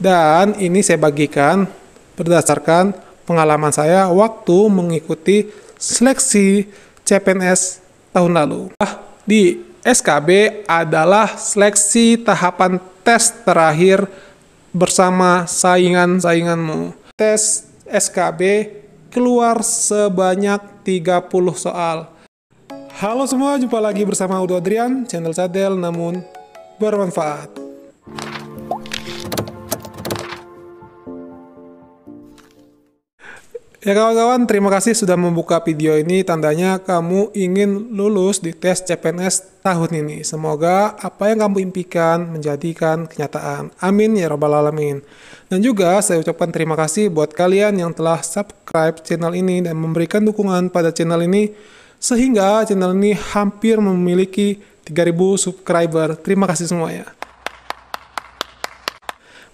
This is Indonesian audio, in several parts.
Dan ini saya bagikan berdasarkan pengalaman saya waktu mengikuti seleksi CPNS tahun lalu. Ah, di SKB adalah seleksi tahapan tes terakhir bersama saingan-sainganmu. Tes SKB keluar sebanyak 30 soal. Halo semua, jumpa lagi bersama Udo Adrian, channel Sadel namun bermanfaat. Ya kawan-kawan, terima kasih sudah membuka video ini. Tandanya kamu ingin lulus di tes CPNS tahun ini. Semoga apa yang kamu impikan menjadikan kenyataan. Amin ya robbal alamin. Dan juga saya ucapkan terima kasih buat kalian yang telah subscribe channel ini dan memberikan dukungan pada channel ini sehingga channel ini hampir memiliki 3000 subscriber. Terima kasih semuanya.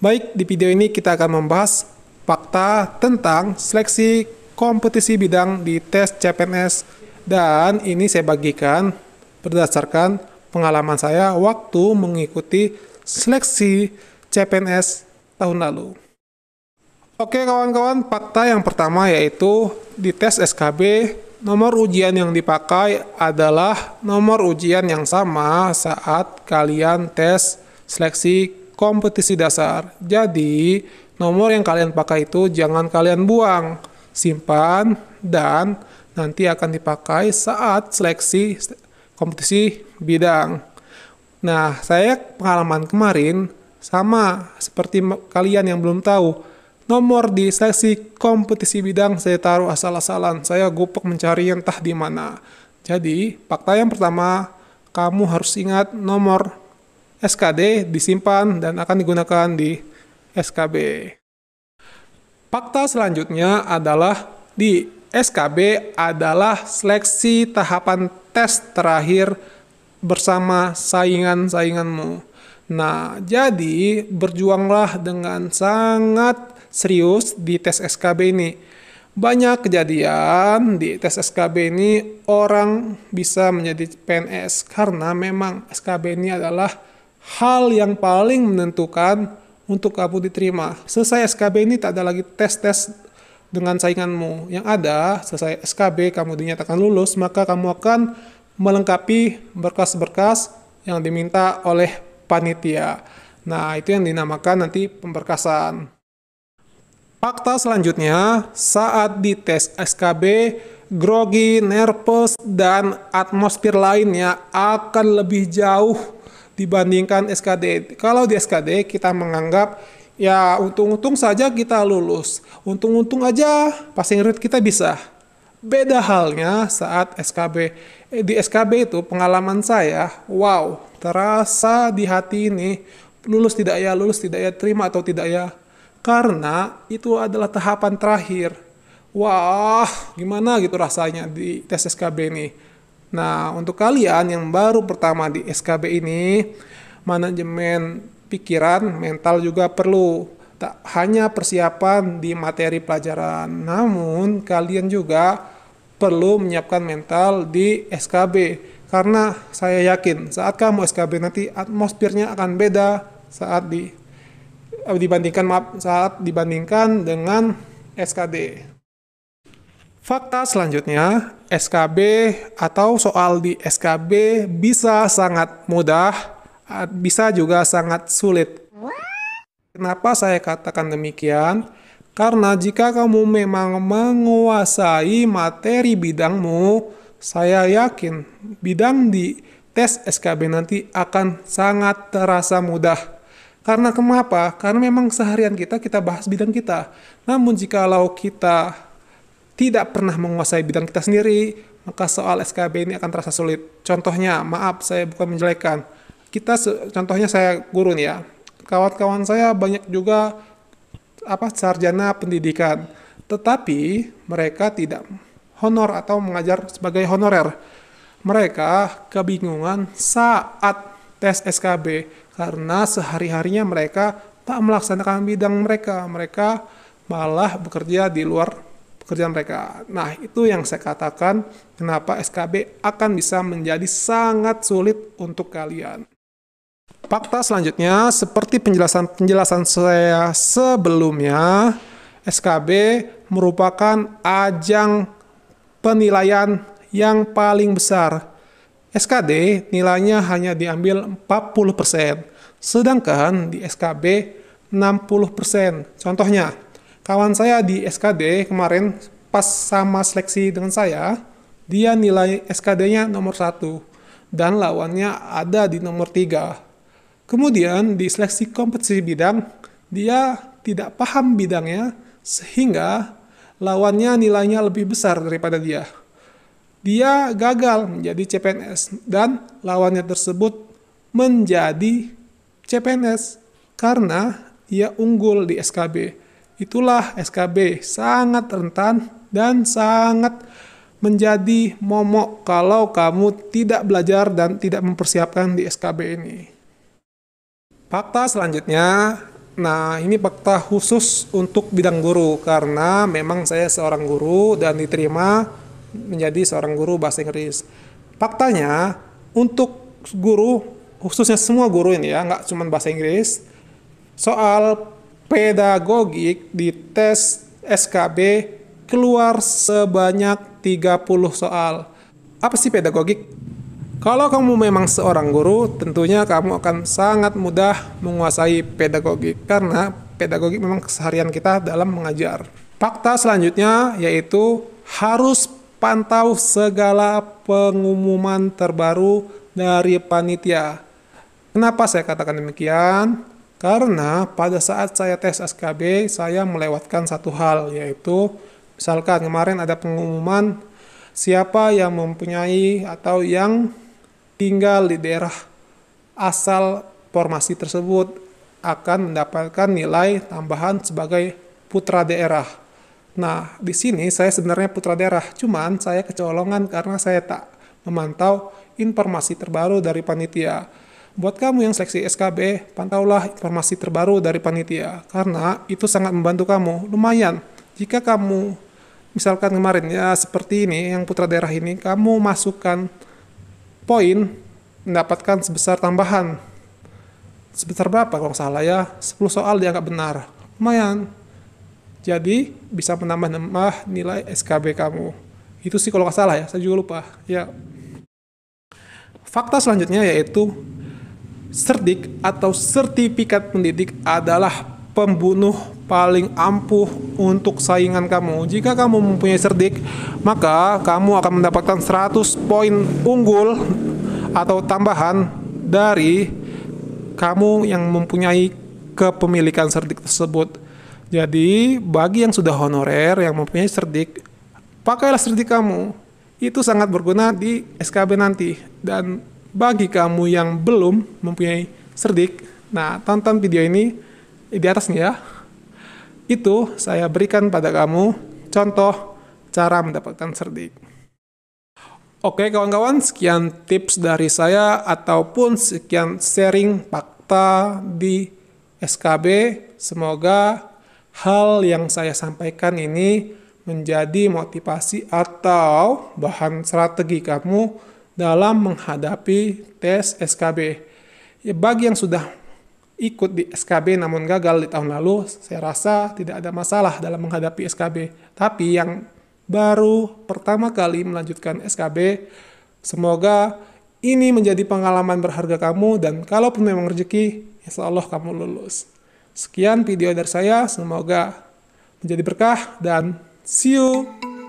Baik, di video ini kita akan membahas fakta tentang seleksi kompetisi bidang di tes CPNS dan ini saya bagikan berdasarkan pengalaman saya waktu mengikuti seleksi CPNS tahun lalu. Oke kawan-kawan, fakta yang pertama yaitu di tes SKB nomor ujian yang dipakai adalah nomor ujian yang sama saat kalian tes seleksi kompetisi dasar. Jadi, Nomor yang kalian pakai itu jangan kalian buang, simpan, dan nanti akan dipakai saat seleksi kompetisi bidang. Nah, saya pengalaman kemarin sama seperti kalian yang belum tahu. Nomor di seleksi kompetisi bidang saya taruh asal-asalan. Saya gupek mencari yang entah di mana. Jadi, fakta yang pertama, kamu harus ingat nomor SKD disimpan dan akan digunakan di SKB. Fakta selanjutnya adalah di SKB adalah seleksi tahapan tes terakhir bersama saingan-sainganmu. Nah, jadi berjuanglah dengan sangat serius di tes SKB ini. Banyak kejadian di tes SKB ini orang bisa menjadi PNS karena memang SKB ini adalah hal yang paling menentukan untuk kamu diterima. Selesai SKB ini tak ada lagi tes-tes dengan sainganmu. Yang ada, selesai SKB kamu dinyatakan lulus, maka kamu akan melengkapi berkas-berkas yang diminta oleh panitia. Nah, itu yang dinamakan nanti pemberkasan. Fakta selanjutnya, saat dites SKB, grogi, nervous, dan atmosfer lainnya akan lebih jauh dibandingkan SKD. Kalau di SKD kita menganggap ya untung-untung saja kita lulus, untung-untung aja passing rate kita bisa. Beda halnya saat SKB. Eh, di SKB itu pengalaman saya, wow, terasa di hati ini lulus tidak ya, lulus tidak ya, terima atau tidak ya. Karena itu adalah tahapan terakhir. Wah, gimana gitu rasanya di tes SKB ini. Nah, untuk kalian yang baru pertama di SKB ini, manajemen pikiran, mental juga perlu. Tak hanya persiapan di materi pelajaran, namun kalian juga perlu menyiapkan mental di SKB. Karena saya yakin saat kamu SKB nanti atmosfernya akan beda saat di eh, dibandingkan maaf saat dibandingkan dengan SKD. Fakta selanjutnya, SKB atau soal di SKB bisa sangat mudah, bisa juga sangat sulit. Kenapa saya katakan demikian? Karena jika kamu memang menguasai materi bidangmu, saya yakin bidang di tes SKB nanti akan sangat terasa mudah. Karena kenapa? Karena memang seharian kita kita bahas bidang kita. Namun jikalau kita tidak pernah menguasai bidang kita sendiri, maka soal SKB ini akan terasa sulit. Contohnya, maaf saya bukan menjelekan. Kita contohnya saya guru nih ya. Kawan-kawan saya banyak juga apa sarjana pendidikan, tetapi mereka tidak honor atau mengajar sebagai honorer. Mereka kebingungan saat tes SKB karena sehari-harinya mereka tak melaksanakan bidang mereka. Mereka malah bekerja di luar pekerjaan mereka. Nah, itu yang saya katakan kenapa SKB akan bisa menjadi sangat sulit untuk kalian. Fakta selanjutnya, seperti penjelasan-penjelasan saya sebelumnya, SKB merupakan ajang penilaian yang paling besar. SKD nilainya hanya diambil 40%, sedangkan di SKB 60%. Contohnya, Kawan saya di SKD kemarin pas sama seleksi dengan saya, dia nilai SKD-nya nomor satu dan lawannya ada di nomor tiga. Kemudian di seleksi kompetisi bidang, dia tidak paham bidangnya sehingga lawannya nilainya lebih besar daripada dia. Dia gagal menjadi CPNS dan lawannya tersebut menjadi CPNS karena ia unggul di SKB. Itulah SKB sangat rentan dan sangat menjadi momok kalau kamu tidak belajar dan tidak mempersiapkan di SKB ini. Fakta selanjutnya, nah ini fakta khusus untuk bidang guru karena memang saya seorang guru dan diterima menjadi seorang guru bahasa Inggris. Faktanya untuk guru khususnya semua guru ini ya, nggak cuma bahasa Inggris, soal pedagogik di tes SKB keluar sebanyak 30 soal. Apa sih pedagogik? Kalau kamu memang seorang guru, tentunya kamu akan sangat mudah menguasai pedagogik karena pedagogik memang keseharian kita dalam mengajar. Fakta selanjutnya yaitu harus pantau segala pengumuman terbaru dari panitia. Kenapa saya katakan demikian? Karena pada saat saya tes SKB, saya melewatkan satu hal, yaitu misalkan kemarin ada pengumuman siapa yang mempunyai atau yang tinggal di daerah asal formasi tersebut akan mendapatkan nilai tambahan sebagai putra daerah. Nah, di sini saya sebenarnya putra daerah, cuman saya kecolongan karena saya tak memantau informasi terbaru dari panitia. Buat kamu yang seleksi SKB, pantaulah informasi terbaru dari panitia, karena itu sangat membantu kamu. Lumayan, jika kamu, misalkan kemarin ya seperti ini, yang putra daerah ini, kamu masukkan poin, mendapatkan sebesar tambahan. Sebesar berapa kalau salah ya? 10 soal dianggap benar. Lumayan. Jadi, bisa menambah-nambah nilai SKB kamu. Itu sih kalau nggak salah ya, saya juga lupa. Ya. Fakta selanjutnya yaitu Serdik atau sertifikat pendidik adalah pembunuh paling ampuh untuk saingan kamu. Jika kamu mempunyai serdik, maka kamu akan mendapatkan 100 poin unggul atau tambahan dari kamu yang mempunyai kepemilikan serdik tersebut. Jadi, bagi yang sudah honorer yang mempunyai serdik, pakailah serdik kamu. Itu sangat berguna di SKB nanti dan bagi kamu yang belum mempunyai serdik, nah tonton video ini di atasnya ya. Itu saya berikan pada kamu contoh cara mendapatkan serdik. Oke kawan-kawan, sekian tips dari saya ataupun sekian sharing fakta di SKB. Semoga hal yang saya sampaikan ini menjadi motivasi atau bahan strategi kamu dalam menghadapi tes SKB. Ya, bagi yang sudah ikut di SKB namun gagal di tahun lalu, saya rasa tidak ada masalah dalam menghadapi SKB. Tapi yang baru pertama kali melanjutkan SKB, semoga ini menjadi pengalaman berharga kamu dan kalaupun memang rezeki, insya Allah kamu lulus. Sekian video dari saya, semoga menjadi berkah dan see you.